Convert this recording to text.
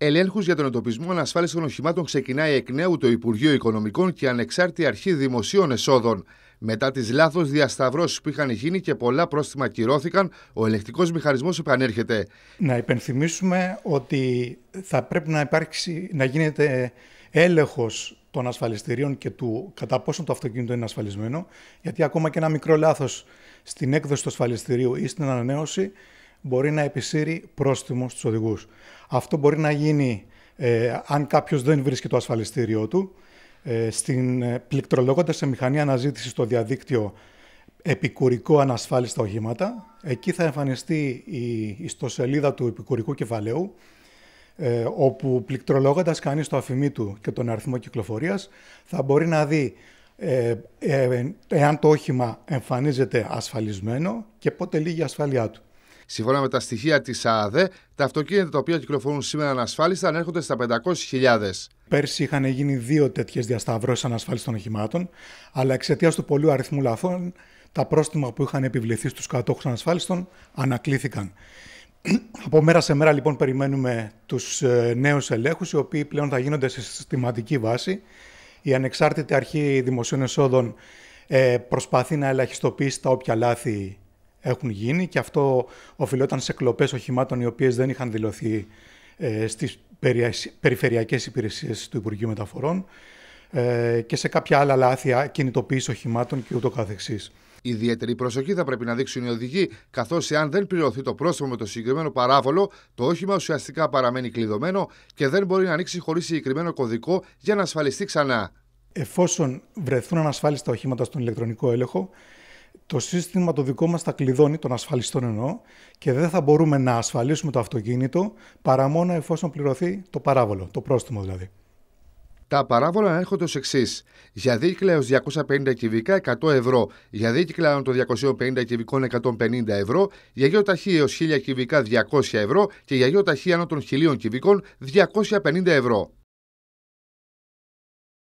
Ελέγχους για τον εντοπισμό ανασφάλισης των οχημάτων ξεκινάει εκ νέου το Υπουργείο Οικονομικών και Ανεξάρτητη Αρχή Δημοσίων Εσόδων. Μετά τις λάθος διασταυρώσεις που είχαν γίνει και πολλά πρόστιμα κυρώθηκαν, ο ελεκτικός μηχανισμός επανέρχεται. Να υπενθυμίσουμε ότι θα πρέπει να, υπάρξει, να γίνεται έλεγχος των ασφαλιστηρίων και του κατά πόσο το αυτοκίνητο είναι ασφαλισμένο, γιατί ακόμα και ένα μικρό λάθος στην έκδοση του ασφαλιστηρίου ή στην ανανέωση μπορεί να επισύρει πρόστιμο στους οδηγούς. Αυτό μπορεί να γίνει ε, αν κάποιος δεν βρίσκει το ασφαλιστήριό του, ε, στην ε, σε μηχανή αναζήτησης στο διαδίκτυο επικουρικό ανασφάλιστα οχήματα. Εκεί θα εμφανιστεί η ιστοσελίδα του επικουρικού κεφαλαίου, ε, όπου πληκτρολόγοντα κάνει το αφημί του και τον αριθμό κυκλοφορίας, θα μπορεί να δει εάν το όχημα εμφανίζεται ασφαλισμένο και πότε λύγει η ασφαλειά του. Σύμφωνα με τα στοιχεία της ΑΑΔΕ, τα αυτοκίνητα τα οποία κυκλοφορούν σήμερα ανασφάλιστα ανέρχονται στα 500.000. Πέρσι είχαν γίνει δύο τέτοιες διασταυρώσεις ανασφάλιστων οχημάτων, αλλά εξαιτίας του πολλού αριθμού λαθών, τα πρόστιμα που είχαν επιβληθεί στους κατόχους ανασφάλιστων ανακλήθηκαν. Από μέρα σε μέρα λοιπόν περιμένουμε τους ε, νέους ελέγχους οι οποίοι πλέον θα γίνονται σε συστηματική βάση. Η ανεξάρτητη αρχή δημοσίων εσόδων ε, προσπαθεί να ελαχιστοποιήσει τα όποια λάθη έχουν γίνει και αυτό οφειλόταν σε κλοπές οχημάτων οι οποίες δεν είχαν δηλωθεί ε, στις περιφερειακές υπηρεσίες του Υπουργείου Μεταφορών ε, και σε κάποια άλλα λάθη κινητοποίηση οχημάτων και ούτω καθεξής. Ιδιαίτερη προσοχή θα πρέπει να δείξουν οι οδηγοί, καθώς εάν δεν πληρωθεί το πρόστιμο με το συγκεκριμένο παράβολο, το όχημα ουσιαστικά παραμένει κλειδωμένο και δεν μπορεί να ανοίξει χωρίς συγκεκριμένο κωδικό για να ασφαλιστεί ξανά. Εφόσον βρεθούν ανασφάλιστα οχήματα στον ηλεκτρονικό έλεγχο, το σύστημα το δικό μας θα κλειδώνει, τον ασφαλιστών ενώ και δεν θα μπορούμε να ασφαλίσουμε το αυτοκίνητο παρά μόνο εφόσον πληρωθεί το παράβολο, το πρόστιμο δηλαδή. Τα παράβολα έρχονται ως εξής. Για δίκλα έως 250 κυβικά 100 ευρώ. Για δίκλα άνω των 250 κυβικών 150 ευρώ. Για γεωταχή έως 1000 κυβικά 200 ευρώ. Και για γεωταχή άνω των 1000 κυβικών 250 ευρώ.